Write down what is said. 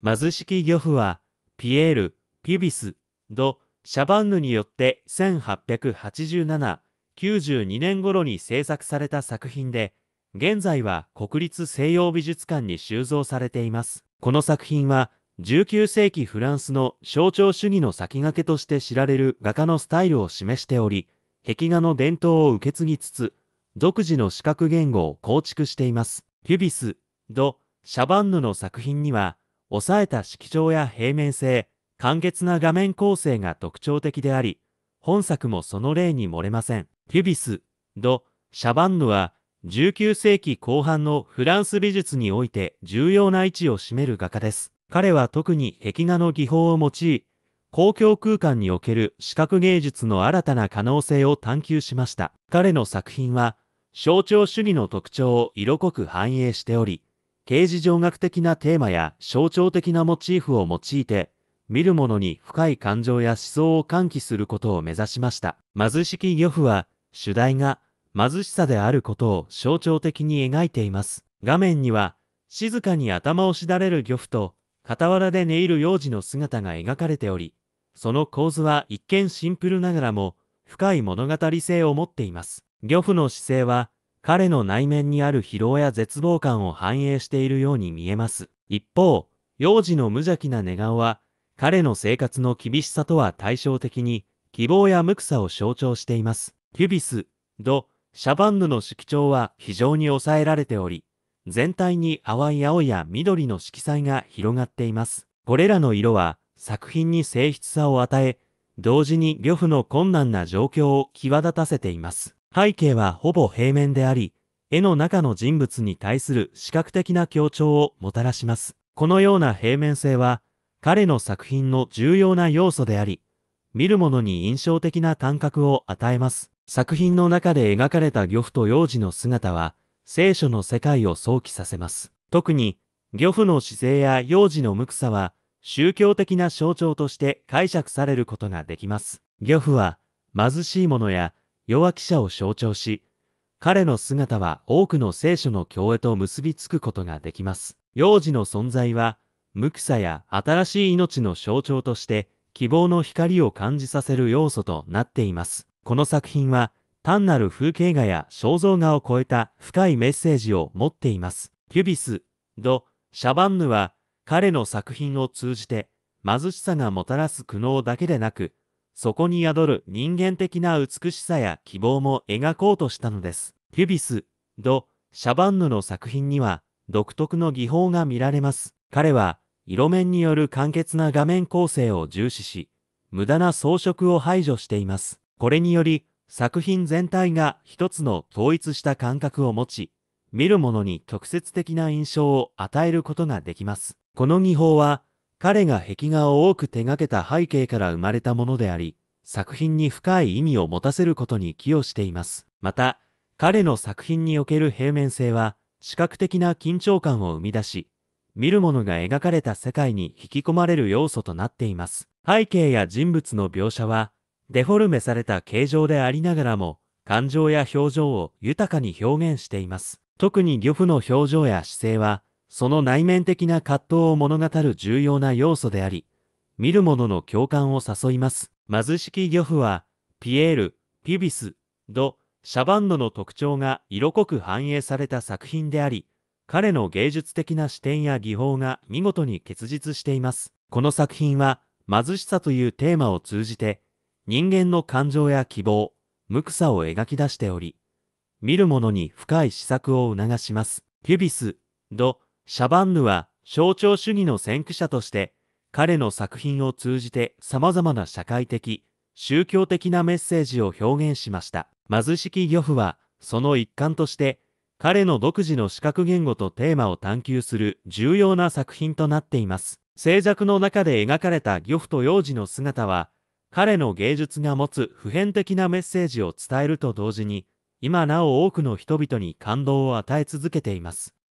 貧しき漁夫は、ピエール・ピュビス・ド・シャバンヌによって1887、92年頃に制作された作品で、現在は国立西洋美術館に収蔵されています。この作品は、19世紀フランスの象徴主義の先駆けとして知られる画家のスタイルを示しており、壁画の伝統を受け継ぎつつ、独自の視覚言語を構築しています。ピュビス・ド・シャバンヌの作品には、抑えた色調や平面性、簡潔な画面構成が特徴的であり、本作もその例に漏れません。ピュビス、ド、シャバンヌは、19世紀後半のフランス美術において重要な位置を占める画家です。彼は特に壁画の技法を用い、公共空間における視覚芸術の新たな可能性を探求しました。彼の作品は、象徴主義の特徴を色濃く反映しており、形事上学的なテーマや象徴的なモチーフを用いて、見る者に深い感情や思想を喚起することを目指しました。貧しき漁夫は、主題が貧しさであることを象徴的に描いています。画面には、静かに頭をしだれる漁夫と、傍らで寝入る幼児の姿が描かれており、その構図は一見シンプルながらも、深い物語性を持っています。漁夫の姿勢は、彼の内面にある疲労や絶望感を反映しているように見えます。一方、幼児の無邪気な寝顔は、彼の生活の厳しさとは対照的に、希望や無さを象徴しています。キュビス、ド、シャバンヌの色調は非常に抑えられており、全体に淡い青や緑の色彩が広がっています。これらの色は作品に静質さを与え、同時に漁夫の困難な状況を際立たせています。背景はほぼ平面であり、絵の中の人物に対する視覚的な強調をもたらします。このような平面性は、彼の作品の重要な要素であり、見る者に印象的な感覚を与えます。作品の中で描かれた漁夫と幼児の姿は、聖書の世界を想起させます。特に、漁夫の姿勢や幼児の無垢さは、宗教的な象徴として解釈されることができます。漁夫は、貧しい者や弱記者を象徴し、彼の姿は多くの聖書の教へと結びつくことができます。幼児の存在は、無垢さや新しい命の象徴として、希望の光を感じさせる要素となっています。この作品は、単なる風景画や肖像画を超えた深いメッセージを持っています。キュビス、ド、シャバンヌは、彼の作品を通じて、貧しさがもたらす苦悩だけでなく、そこに宿る人間的な美しさや希望も描こうとしたのです。ピュビス、ド、シャバンヌの作品には独特の技法が見られます。彼は色面による簡潔な画面構成を重視し、無駄な装飾を排除しています。これにより作品全体が一つの統一した感覚を持ち、見る者に直接的な印象を与えることができます。この技法は彼が壁画を多く手掛けた背景から生まれたものであり、作品に深い意味を持たせることに寄与しています。また、彼の作品における平面性は、視覚的な緊張感を生み出し、見る者が描かれた世界に引き込まれる要素となっています。背景や人物の描写は、デフォルメされた形状でありながらも、感情や表情を豊かに表現しています。特に漁夫の表情や姿勢は、その内面的な葛藤を物語る重要な要素であり、見る者の共感を誘います。貧しき漁夫は、ピエール、ピビス、ド、シャバンドの特徴が色濃く反映された作品であり、彼の芸術的な視点や技法が見事に結実しています。この作品は、貧しさというテーマを通じて、人間の感情や希望、無垢さを描き出しており、見る者に深い思索を促します。ピュビス、ド、シャバンヌは象徴主義の先駆者として、彼の作品を通じて様々な社会的、宗教的なメッセージを表現しました。貧しき漁夫は、その一環として、彼の独自の視覚言語とテーマを探求する重要な作品となっています。静寂の中で描かれた漁夫と幼児の姿は、彼の芸術が持つ普遍的なメッセージを伝えると同時に、今なお多くの人々に感動を与え続けています。